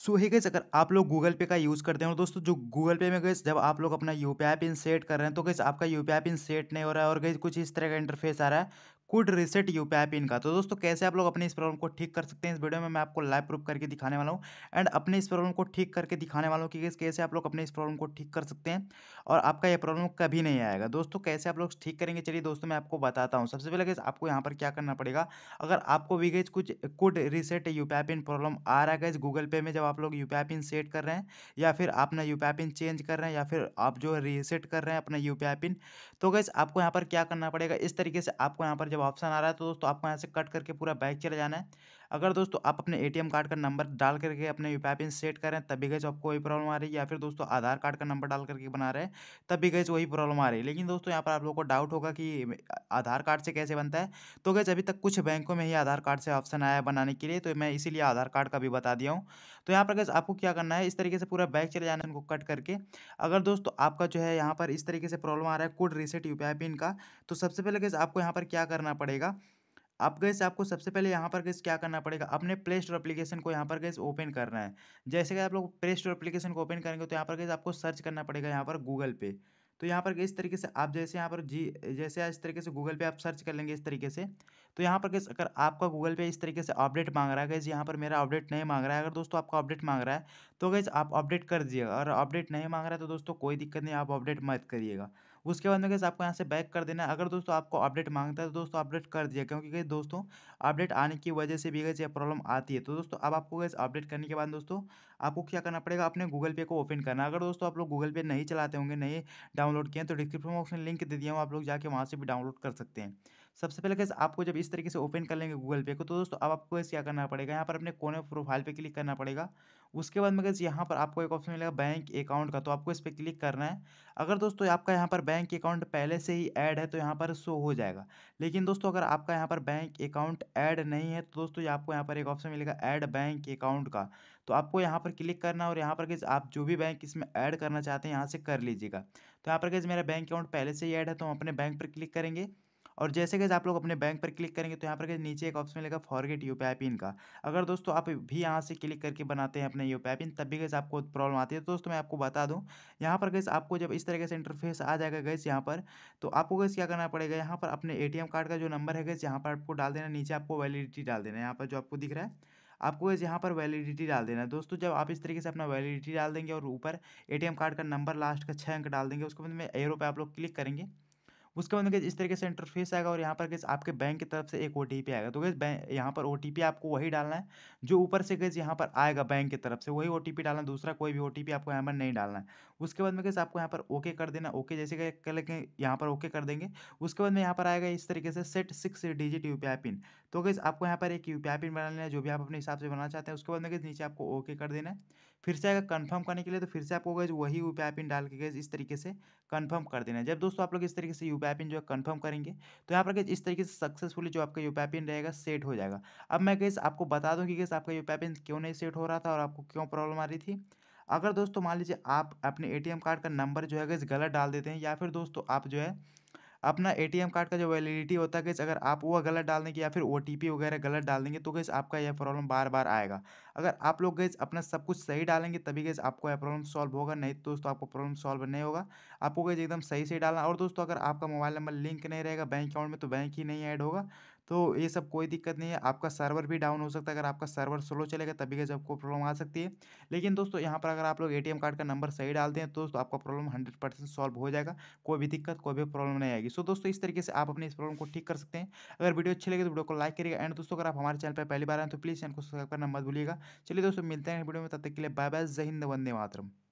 सो है गैस अगर आप लोग गूगल पे का यूज़ करते हो दोस्तों जो गूगल पे में गैस जब आप लोग अपना U P I pin set कर रहे हैं तो गैस आपका U P I pin set नहीं हो रहा है और गैस कुछ इस तरह का इंटरफेस आ रहा है कुड रिसेट यू पिन का तो दोस्तों कैसे आप लोग अपने इस प्रॉब्लम को ठीक कर सकते हैं इस वीडियो में मैं आपको लाइव प्रूफ करके दिखाने वाला हूँ एंड अपने इस प्रॉब्लम को ठीक करके दिखाने वाला हूँ कि कैसे आप लोग अपने इस प्रॉब्लम को ठीक कर सकते हैं और आपका यह प्रॉब्लम कभी नहीं आएगा दोस्तों कैसे आप लोग ठीक करेंगे चलिए दोस्तों मैं आपको बताता हूँ सबसे पहले आपको यहाँ पर क्या करना पड़ेगा अगर आपको भी गई कुछ कुड रिसेट यू पिन प्रॉब्लम आ रहा है गूगल पे में जब आप लोग यू पिन सेट कर रहे हैं या फिर अपना यू पिन चेंज कर रहे हैं या फिर आप जो रिसेट कर रहे हैं अपना यू पी पिन तो गैस आपको यहाँ पर क्या करना पड़ेगा इस तरीके से आपको यहाँ पर जब जब ऑप्शन आ रहा है तो दोस्तों आपको यहाँ से कट करके पूरा बैक चले जाना है अगर दोस्तों आप अपने ए कार्ड का नंबर डाल करके अपने यू पिन सेट करें तभी गए आपको वही प्रॉब्लम आ रही है या फिर दोस्तों आधार कार्ड का नंबर डाल करके बना रहे हैं तभी गए वही प्रॉब्लम आ रही है लेकिन दोस्तों यहाँ पर आप लोग को डाउट होगा कि आधार कार्ड से कैसे बनता है तो गए अभी तक कुछ बैंकों में ही आधार कार्ड से ऑप्शन आया बनाने के लिए तो मैं इसीलिए आधार कार्ड का भी बता दिया हूँ तो यहाँ पर गए आपको क्या करना है इस तरीके से पूरा बैग चले जाना उनको कट करके अगर दोस्तों आपका जो है यहाँ पर इस तरीके से प्रॉब्लम आ रहा है कुड रिसेट यू पिन का तो सबसे पहले गए आपको यहाँ पर क्या करना पड़ेगा अब गैस आपको सबसे पहले यहाँ पर गैस क्या करना पड़ेगा अपने प्ले स्टोर अपलीकेशन को यहाँ पर गैस ओपन करना है जैसे कि आप लोग प्ले स्टोर अपलीकेशन को ओपन करेंगे तो यहाँ पर गैस आपको सर्च करना पड़ेगा यहाँ पर गूगल पे तो यहाँ पर इस तरीके से आप जैसे यहाँ पर जी जैसे इस तरीके से गूगल पे आप सर्च कर लेंगे इस तरीके से तो यहाँ पर गैस अगर आपका गूगल पे इस तरीके से अपडेट मांग रहा है गैस यहाँ पर मेरा अपडेट नहीं मांग रहा है अगर दोस्तों आपका अपडेट मांग रहा है तो गैस आप अपडेट कर दीजिएगा और अपडेट नहीं मांग रहा है तो दोस्तों कोई दिक्कत नहीं आप अपडेट मत करिएगा उसके बाद में कैसे आपको यहाँ से बैक कर देना है अगर दोस्तों आपको अपडेट मांगता है तो दोस्तों अपडेट कर दिया क्योंकि कैसे दोस्तों अपडेट आने की वजह से भी कैसे प्रॉब्लम आती है तो दोस्तों अब आपको कैसे अपडेट करने के बाद दोस्तों आपको क्या करना पड़ेगा अपने गूगल पे को ओपन करना अगर दोस्तों आप लोग गूगल पे नहीं चलाते होंगे नहीं डाउनलोड किए तो डिस्क्रिप्शन बॉक्स में लिंक दे दिया हूँ आप लोग जाके वहाँ से भी डाउनलोड कर सकते हैं सबसे पहले कैसे आपको जब इस तरीके से ओपन कर लेंगे गूगल पे को तो दोस्तों अब आपको कैसे क्या करना पड़ेगा यहाँ पर अपने कोने प्रोफाइल पर क्लिक करना पड़ेगा उसके बाद में गैस यहाँ पर आपको एक ऑप्शन मिलेगा बैंक अकाउंट का तो आपको इस पर क्लिक करना है अगर दोस्तों आपका यहाँ पर बैंक अकाउंट पहले से ही ऐड है तो यहाँ पर शो हो जाएगा लेकिन दोस्तों अगर आपका यहाँ पर बैंक अकाउंट ऐड नहीं है तो दोस्तों आपको यहाँ पर एक ऑप्शन मिलेगा ऐड बैंक अकाउंट का तो आपको यहाँ पर क्लिक करना और यहाँ पर गैस आप जो भी बैंक इसमें ऐड करना चाहते हैं यहाँ से कर लीजिएगा तो यहाँ पर गैस मेरा बैंक अकाउंट पहले से ही ऐड है तो हम अपने बैंक पर क्लिक करेंगे और जैसे कि आप लोग अपने बैंक पर क्लिक करेंगे तो यहाँ पर नीचे एक ऑप्शन मिलेगा फॉरगेट यू पिन का अगर दोस्तों आप भी यहाँ से क्लिक करके बनाते हैं अपने यू पिन तब भी गैस आपको प्रॉब्लम आती है तो दोस्तों मैं आपको बता दूँ यहाँ पर गैस आपको जब इस तरीके से इंटरफेस आ जाएगा गैस यहाँ पर तो आपको गैस क्या करना पड़ेगा यहाँ पर अपने ए कार्ड का जो नंबर है गैस यहाँ पर आपको डाल देना नीचे आपको वैलिडिटी डाल देना यहाँ पर जो आपको दिख रहा है आपको गैस यहाँ पर वैलिडिटी डाल देना है दोस्तों जब आप इस तरीके से अपना वैलिडिटी डाल देंगे और ऊपर एटीएम कार्ड का नंबर लास्ट का छः अंक डाल देंगे उसके बाद में एरो पे आप लोग क्लिक करेंगे उसके बाद मतलब इस तरीके से इंटरफेस आएगा और यहाँ पर गैस आपके बैंक की तरफ से एक ओ आएगा तो गैस यहाँ पर ओ आपको वही डालना है जो ऊपर से गैस यहाँ पर आएगा बैंक की तरफ से वही ओ डालना है दूसरा कोई भी ओ आपको यहाँ पर नहीं डालना है उसके बाद में गैस आपको यहाँ पर ओके कर देना ओके जैसे कि यहाँ पर ओके कर देंगे उसके बाद में यहाँ पर आएगा इस तरीके से set six digit U pin तो गैस आपको यहाँ पर एक यू पिन बना लेना है जो भी आप अपने हिसाब से बनाना चाहते हैं उसके बाद में गैस नीचे आपको ओके कर देना है फिर से अगर कन्फर्म करने के लिए तो फिर से आपको गैस वही यू पिन डाल के गैस इस तरीके से कन्फर्म कर देना है जब दोस्तों आप लोग इस तरीके से यू यूपैपिन जो है कन्फर्म करेंगे तो यहाँ पर कैसे इस तरीके से सक्सेसफुली जो आपका यूपैपिन रहेगा सेट हो जाएगा अब मैं कैसे आपको बता दूँ कि कैसे आपका यूपैपिन क्यों नहीं सेट हो रहा था और आपको क्यों प्रॉब्लम आ रही थी अगर दोस्तों मान लीजिए आप अपने एटीएम कार्ड का नंबर जो है गैस गलत डाल देते हैं या फिर दोस्तों आप जो है अपना ए कार्ड का जो वैलिडिटी होता है कि अगर आप वो गलत डाल देंगे या फिर ओ वगैरह गलत डाल देंगे तो गैस आपका यह प्रॉब्लम बार बार आएगा अगर आप लोग गैस अपना सब कुछ सही डालेंगे तभी गैस आपको यह प्रॉब्लम सॉल्व होगा नहीं तो दोस्तों आपको प्रॉब्लम सॉल्व नहीं होगा आपको गैस एकदम सही से डालना और दोस्तों अगर आपका मोबाइल नंबर लिंक नहीं रहेगा बैंक अकाउंट में तो बैंक ही नहीं ऐड होगा तो ये सब कोई दिक्कत नहीं है आपका सर्वर भी डाउन हो सकता है अगर आपका सर्वर स्लो चलेगा तभी का जब प्रॉब्लम आ सकती है लेकिन दोस्तों यहाँ पर अगर आप लोग ए कार्ड का नंबर सही डालते हैं तो दोस्तों आपका प्रॉब्लम हंड्रेड परसेंट सॉल्व हो जाएगा कोई भी दिक्कत कोई भी प्रॉब्लम नहीं आएगी सो दोस्तों इस तरीके से आप अपने इस प्रॉब्लम को ठीक कर सकते हैं अगर वीडियो अच्छी लगे तो वीडियो को लाइक करिएगा एंड दोस्तों अगर आप हमारे चैनल पर पहली बार आए तो प्लीज़ चैनल को सब्सक्राइब करना मत भूलिएगा चलिए दोस्तों मिलते हैं वीडियो में तब तक के लिए बाय बाय जिंद वंदे मातरम